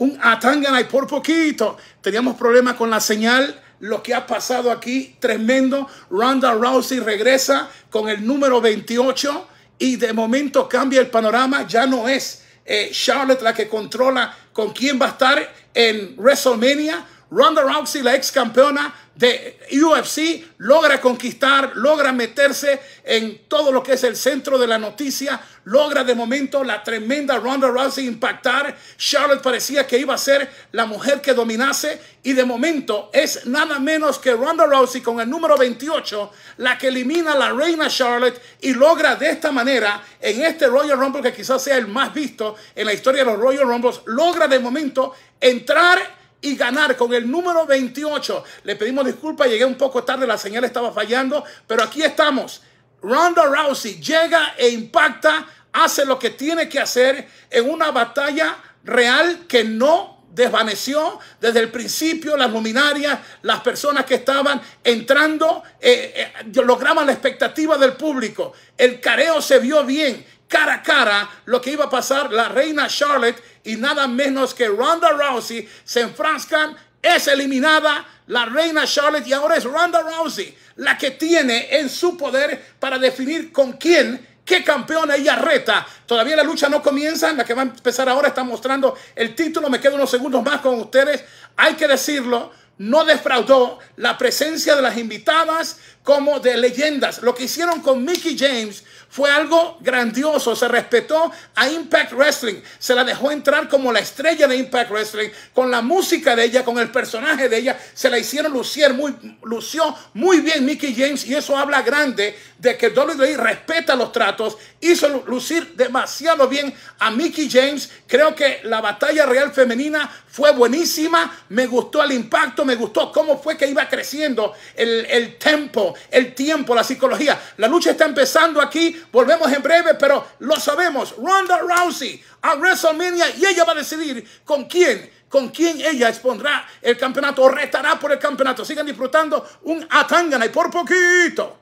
un Atanganay por poquito. Teníamos problemas con la señal. Lo que ha pasado aquí, tremendo. Ronda Rousey regresa con el número 28 y de momento cambia el panorama. Ya no es eh, Charlotte la que controla con quién va a estar en WrestleMania. Ronda Rousey, la ex campeona de UFC, logra conquistar, logra meterse en todo lo que es el centro de la noticia, logra de momento la tremenda Ronda Rousey impactar. Charlotte parecía que iba a ser la mujer que dominase y de momento es nada menos que Ronda Rousey con el número 28 la que elimina a la reina Charlotte y logra de esta manera en este Royal Rumble que quizás sea el más visto en la historia de los Royal Rumbles, logra de momento entrar y ganar con el número 28. Le pedimos disculpas, llegué un poco tarde, la señal estaba fallando, pero aquí estamos. Ronda Rousey llega e impacta, hace lo que tiene que hacer en una batalla real que no desvaneció desde el principio las luminarias, las personas que estaban entrando, eh, eh lograban la expectativa del público. El careo se vio bien cara a cara lo que iba a pasar la reina Charlotte y nada menos que Ronda Rousey se enfrascan, es eliminada la reina Charlotte y ahora es Ronda Rousey la que tiene en su poder para definir con quién ¿Qué campeón ella reta? Todavía la lucha no comienza. La que va a empezar ahora está mostrando el título. Me quedo unos segundos más con ustedes. Hay que decirlo no defraudó la presencia de las invitadas como de leyendas. Lo que hicieron con Mickey James fue algo grandioso. Se respetó a Impact Wrestling. Se la dejó entrar como la estrella de Impact Wrestling, con la música de ella, con el personaje de ella. Se la hicieron lucir muy, lució muy bien Mickey James y eso habla grande de que WWE respeta los tratos, hizo lucir demasiado bien a Mickey James. Creo que la batalla real femenina fue buenísima, me gustó el impacto, me gustó cómo fue que iba creciendo el, el tempo, el tiempo, la psicología. La lucha está empezando aquí, volvemos en breve, pero lo sabemos. Ronda Rousey a WrestleMania y ella va a decidir con quién con quién ella expondrá el campeonato o retará por el campeonato. Sigan disfrutando un Atangana y por poquito